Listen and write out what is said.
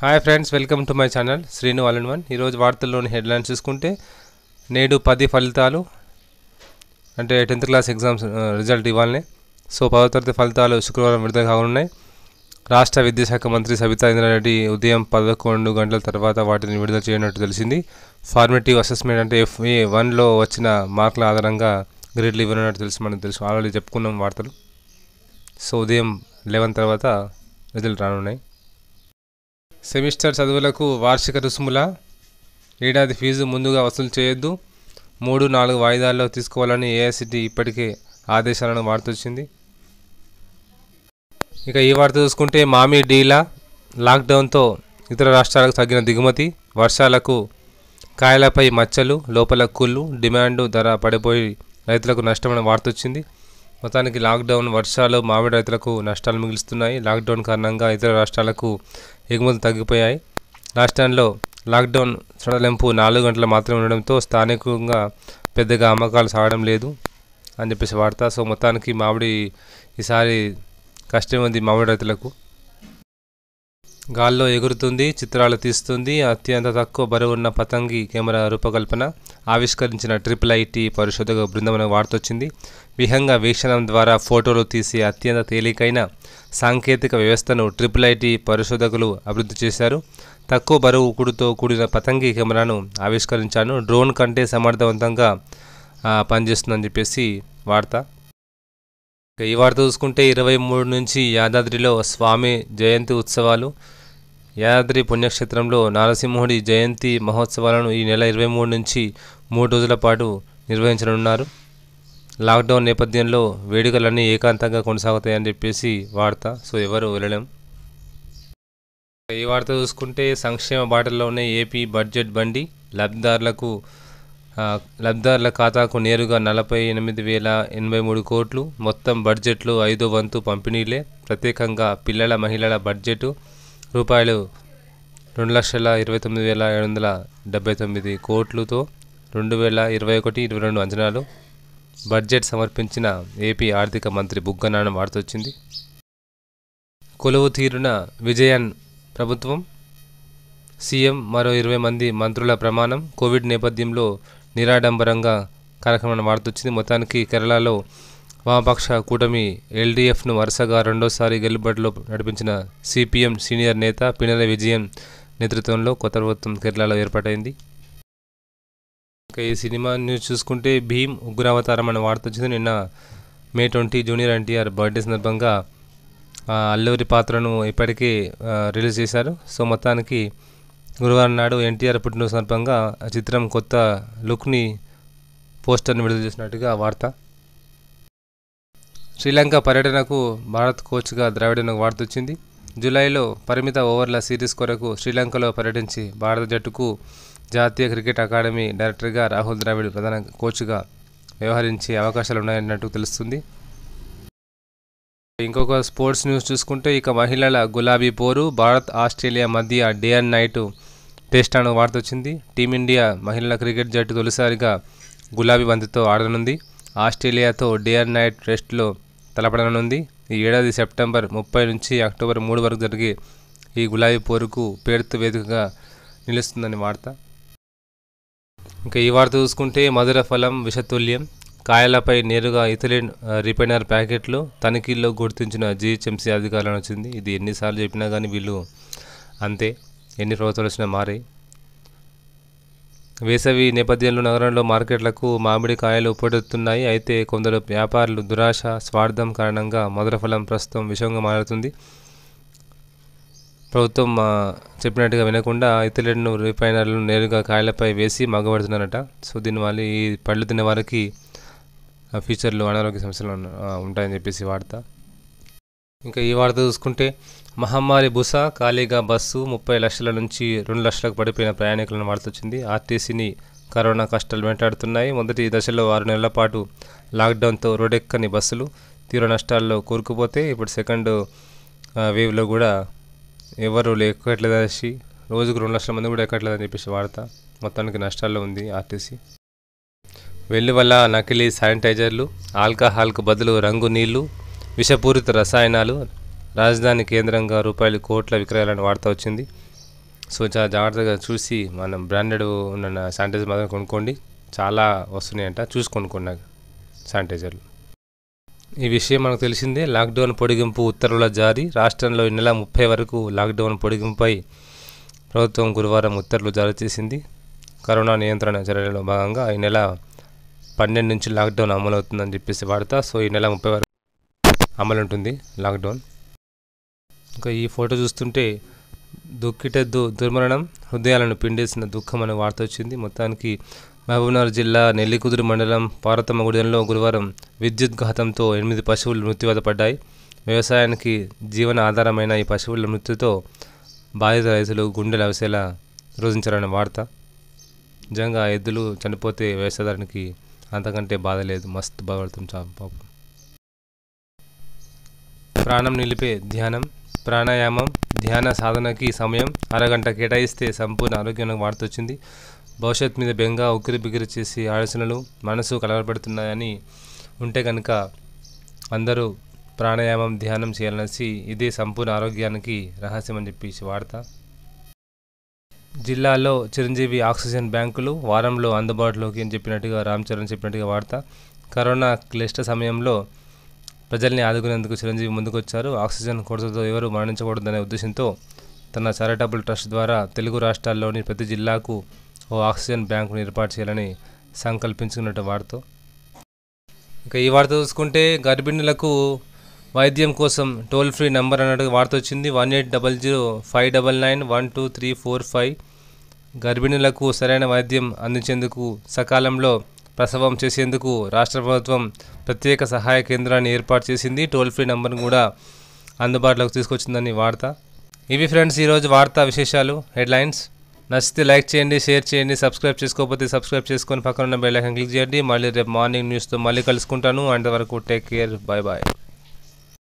hi friends welcome to my channel Srinu వాలన్ వన్ ఈరోజు వార్తల్లోని హెడ్లైన్స్ చూసుకుంటే నేడు పది ఫలితాలు అంటే టెన్త్ క్లాస్ ఎగ్జామ్స్ రిజల్ట్ ఇవ్వాలనే సో పదో తరగతి ఫలితాలు శుక్రవారం విడుదల కానున్నాయి రాష్ట్ర విద్యాశాఖ మంత్రి సబితా ఇంద్రారెడ్డి ఉదయం పదకొండు గంటల తర్వాత వాటిని విడుదల చేయనట్టు తెలిసింది ఫార్మేటివ్ అసెస్మెంట్ అంటే ఎఫ్ఏ వన్లో వచ్చిన మార్కుల ఆధారంగా గ్రేడ్లు ఇవ్వనట్టు తెలుసు మనం తెలుసు ఆల్రెడీ చెప్పుకున్నాం వార్తలు సో ఉదయం లెవెన్ తర్వాత రిజల్ట్ రానున్నాయి సెమిస్టర్ చదువులకు వార్షిక రుసుముల ఏడాది ఫీజు ముందుగా వసూలు చేయొద్దు మూడు నాలుగు వాయిదాల్లో తీసుకోవాలని ఏఐసిటి ఇప్పటికే ఆదేశాలను వార్తొచ్చింది ఇక ఈ వార్త చూసుకుంటే మామి డీలా లాక్డౌన్తో ఇతర రాష్ట్రాలకు తగ్గిన దిగుమతి వర్షాలకు కాయలపై మచ్చలు లోపల కుళ్ళు డిమాండ్ ధర పడిపోయి రైతులకు నష్టమైన వార్త వచ్చింది మొత్తానికి లాక్డౌన్ వర్షాలు మామిడి రైతులకు నష్టాలు మిగులుస్తున్నాయి లాక్డౌన్ కారణంగా ఇతర రాష్ట్రాలకు ఎగుమతులు తగ్గిపోయాయి రాష్ట్రంలో లాక్డౌన్ సడలింపు నాలుగు గంటలు మాత్రమే ఉండడంతో స్థానికంగా పెద్దగా అమ్మకాలు సాగడం లేదు అని చెప్పేసి వార్త సో మొత్తానికి మామిడి ఈసారి కష్టం ఉంది మామిడి రైతులకు గాల్లో ఎగురుతుంది చిత్రాలు తీస్తుంది అత్యంత తక్కువ బరువున్న పతంగి కెమెరా రూపకల్పన ఆవిష్కరించిన ట్రిపుల్ ఐటీ పరిశోధక బృందం వార్తొచ్చింది విహంగ వీక్షణం ద్వారా ఫోటోలు తీసి అత్యంత తేలికైన సాంకేతిక వ్యవస్థను ట్రిపుల్ ఐటీ పరిశోధకులు అభివృద్ధి చేశారు తక్కువ బరువు కుడుతో కూడిన పతంగి కెమెరాను ఆవిష్కరించాను డ్రోన్ కంటే సమర్థవంతంగా పనిచేస్తుందని చెప్పేసి వార్త ఈ వార్త చూసుకుంటే ఇరవై మూడు నుంచి యాదాద్రిలో స్వామి జయంతి ఉత్సవాలు యాదాద్రి పుణ్యక్షేత్రంలో నారసింహుడి జయంతి మహోత్సవాలను ఈ నెల ఇరవై మూడు నుంచి మూడు రోజుల పాటు నిర్వహించనున్నారు లాక్డౌన్ నేపథ్యంలో వేడుకలన్నీ ఏకాంతంగా కొనసాగుతాయని చెప్పేసి వార్త సో ఎవరు వెళ్ళలేం ఈ వార్త చూసుకుంటే సంక్షేమ బాటల్లోనే ఏపీ బడ్జెట్ బండి లబ్ధిదారులకు లబ్ధిదారుల ఖాతాకు నేరుగా నలభై ఎనిమిది వేల ఎనభై మూడు కోట్లు మొత్తం బడ్జెట్లో ఐదో వంతు పంపిణీలే ప్రత్యేకంగా పిల్లల మహిళల బడ్జెట్ రూపాయలు రెండు లక్షల ఇరవై తొమ్మిది వేల ఏడు వందల డెబ్బై తొమ్మిది కోట్లతో రెండు వేల ఇరవై ఒకటి ఇరవై రెండు అంచనాలు బడ్జెట్ సమర్పించిన ఏపీ ఆర్థిక మంత్రి బుగ్గనాన వార్తొచ్చింది కొలువు తీరున విజయన్ ప్రభుత్వం సీఎం మరో ఇరవై మంది మంత్రుల ప్రమాణం కోవిడ్ నేపథ్యంలో నిరాడంబరంగా కార్యక్రమాన్ని వాడుతొచ్చింది మొత్తానికి కేరళలో వామపక్ష కూటమి ఎల్డీఎఫ్ను వరుసగా రెండోసారి గెలుబడిలో నడిపించిన సిపిఎం సీనియర్ నేత పినల విజయన్ నేతృత్వంలో కొత్త ప్రభుత్వం కేరళలో ఏర్పాటైంది ఇక ఈ సినిమా న్యూస్ చూసుకుంటే భీమ్ ఉగ్రావతారం అనే వార్త వచ్చింది నిన్న May twenty junior NTR birthday సందర్భంగా అల్లూరి పాత్రను ఇప్పటికే రిలీజ్ చేశారు సో మొత్తానికి గురువారం నాడు ఎన్టీఆర్ పుట్టినరోజు సందర్భంగా చిత్రం కొత్త లుక్ని పోస్టర్ని విడుదల చేసినట్టుగా వార్త శ్రీలంక పర్యటనకు భారత్ కోచ్గా ద్రావిడను వాడుతొచ్చింది జూలైలో పరిమిత ఓవర్ల సిరీస్ కొరకు శ్రీలంకలో పర్యటించి భారత జట్టుకు జాతీయ క్రికెట్ అకాడమీ డైరెక్టర్గా రాహుల్ ద్రావిడ్ ప్రధాన కోచ్గా వ్యవహరించే అవకాశాలు ఉన్నాయన్నట్టు తెలుస్తుంది ఇంకొక స్పోర్ట్స్ న్యూస్ చూసుకుంటే ఇక మహిళల గులాబీ పోరు భారత్ ఆస్ట్రేలియా మధ్య డే అండ్ నైట్ టెస్ట్ అను వార్త వచ్చింది టీమిండియా మహిళల క్రికెట్ జట్టు తొలిసారిగా గులాబీ బంతితో ఆడనుంది ఆస్ట్రేలియాతో డే అండ్ నైట్ టెస్ట్లో తలపడనుంది ఈ ఏడాది సెప్టెంబర్ ముప్పై నుంచి అక్టోబర్ మూడు వరకు జరిగే ఈ గులాబీ పోరుకు పేరుతో వేదికగా నిలుస్తుందని వార్త ఇంకా ఈ వార్త చూసుకుంటే మధుర ఫలం విషతుల్యం కాయలపై నేరుగా ఇథలిన్ రిపైనర్ ప్యాకెట్లు తనిఖీల్లో గుర్తించిన జిహెచ్ఎంసీ అధికారులను వచ్చింది ఇది ఎన్నిసార్లు చెప్పినా కానీ వీళ్ళు అంతే ఎన్ని ప్రభుత్వాలు వచ్చినా మారే వేసవి నేపథ్యంలో నగరంలో మార్కెట్లకు మామిడి కాయలు ఉపడుతున్నాయి అయితే కొందరు వ్యాపారులు దురాశ స్వార్థం కారణంగా మధుర ఫలం ప్రస్తుతం విషంగా మారుతుంది ప్రభుత్వం చెప్పినట్టుగా వినకుండా ఇతరులను రిఫైనర్లను నేరుగా కాయలపై వేసి మగబడుతున్నారట సో దీనివల్ల ఈ పళ్ళు తినే వారికి ఫ్యూచర్లో అనారోగ్య సమస్యలు ఉంటాయని చెప్పేసి వార్త ఇంకా ఈ వార్త చూసుకుంటే మహమ్మారి బుస ఖాళీగా బస్సు ముప్పై లక్షల నుంచి రెండు లక్షలకు పడిపోయిన ప్రయాణికులను వచ్చింది ఆర్టీసీని కరోనా కష్టాలు వెంటాడుతున్నాయి మొదటి దశలో ఆరు నెలల పాటు లాక్డౌన్తో రోడెక్కని బస్సులు తీవ్ర నష్టాల్లో కూరుకుపోతే ఇప్పుడు సెకండ్ వేవ్లో కూడా ఎవరు లేకట్లేదనేసి రోజుకు రెండు లక్షల మంది కూడా ఎక్కట్లేదని చెప్పేసి వార్త మొత్తానికి నష్టాల్లో ఉంది ఆర్టీసీ వెల్లువల్ల నకిలీ శానిటైజర్లు ఆల్కహాల్కు బదులు రంగు నీళ్లు విషపూరిత రసాయనాలు రాజధాని కేంద్రంగా రూపాయలు కోట్ల విక్రయాలను వాడుతూ వచ్చింది సో చాలా జాగ్రత్తగా చూసి మనం బ్రాండెడ్ ఉన్న శానిటైజర్ మాత్రం కొనుక్కోండి చాలా వస్తున్నాయంట చూసి కొనుక్కున్నాక శానిటైజర్లు ఈ విషయం మనకు తెలిసిందే లాక్డౌన్ పొడిగింపు ఉత్తర్వుల జారీ రాష్ట్రంలో ఈ నెల ముప్పై వరకు లాక్డౌన్ పొడిగింపుపై ప్రభుత్వం గురువారం ఉత్తర్వులు జారీ చేసింది కరోనా నియంత్రణ చర్యలలో భాగంగా ఈ నెల పన్నెండు నుంచి లాక్డౌన్ అమలవుతుందని చెప్పేసి వార్త సో ఈ నెల ముప్పై వరకు అమలు ఉంటుంది లాక్డౌన్ ఇంకా ఈ ఫోటో చూస్తుంటే దుఃఖిట దు దుర్మరణం హృదయాలను పిండేసిన దుఃఖం అనే వార్త వచ్చింది మొత్తానికి మహబూబ్నగర్ జిల్లా నెల్లికుదురు మండలం పారతమ్మ గుడిలో గురువారం విద్యుత్ ఘాతంతో ఎనిమిది పశువులు మృత్యువత పడ్డాయి వ్యవసాయానికి జీవన ఆధారమైన ఈ పశువుల మృత్యుతో బాధిత రైతులు గుండెలు అవసేలా రోజించారనే వార్త నిజంగా ఎద్దులు చనిపోతే వ్యవసాయదారునికి అంతకంటే బాధ లేదు మస్తు బాధపడుతుంది పాపం ప్రాణం నిలిపే ధ్యానం ప్రాణాయామం ధ్యాన సాధనకి సమయం అరగంట కేటాయిస్తే సంపూర్ణ ఆరోగ్యానికి వాడుతొచ్చింది భవిష్యత్ మీద బెంగ ఉక్కిరి బిగిరి చేసి ఆలోచనలు మనసు కలవరపడుతున్నాయని ఉంటే కనుక అందరూ ప్రాణాయామం ధ్యానం చేయాలనేసి ఇదే సంపూర్ణ ఆరోగ్యానికి రహస్యం అని చెప్పేసి వార్త జిల్లాలో చిరంజీవి ఆక్సిజన్ బ్యాంకులు వారంలో అందుబాటులోకి అని చెప్పినట్టుగా రామ్ చరణ్ చెప్పినట్టుగా వార్త కరోనా క్లిష్ట సమయంలో ప్రజల్ని ఆదుకునేందుకు చిరంజీవి ముందుకొచ్చారు ఆక్సిజన్ కొరతతో ఎవరు మరణించకూడదనే ఉద్దేశంతో తన చారిటబుల్ ట్రస్ట్ ద్వారా తెలుగు రాష్ట్రాల్లోని ప్రతి జిల్లాకు ఓ ఆక్సిజన్ బ్యాంకును ఏర్పాటు చేయాలని సంకల్పించుకున్నట్టు వార్త ఇక ఈ వార్త చూసుకుంటే గర్భిణులకు వైద్యం కోసం టోల్ ఫ్రీ నెంబర్ అన్నట్టు వార్త వచ్చింది one eight double zero five double nine one two three four five గర్భిణులకు సరైన వైద్యం అందించేందుకు సకాలంలో ప్రసవం చేసేందుకు రాష్ట్ర ప్రభుత్వం ప్రత్యేక సహాయ కేంద్రాన్ని ఏర్పాటు చేసింది టోల్ ఫ్రీ నెంబర్ను కూడా అందుబాటులోకి తీసుకొచ్చిందని వార్త ఇవి ఫ్రెండ్స్ ఈరోజు వార్తా విశేషాలు హెడ్లైన్స్ నచ్చితే లైక్ చేయండి షేర్ చేయండి సబ్స్క్రైబ్ చేసుకోకపోతే సబ్స్క్రైబ్ చేసుకొని పక్కన ఉన్న బెల్ ఐకాన్ క్లిక్ చేయండి మళ్ళీ రేపు మార్నింగ్ న్యూస్తో మళ్ళీ కలుసుకుంటాను అంతవరకు టేక్ కేర్ బాయ్ బాయ్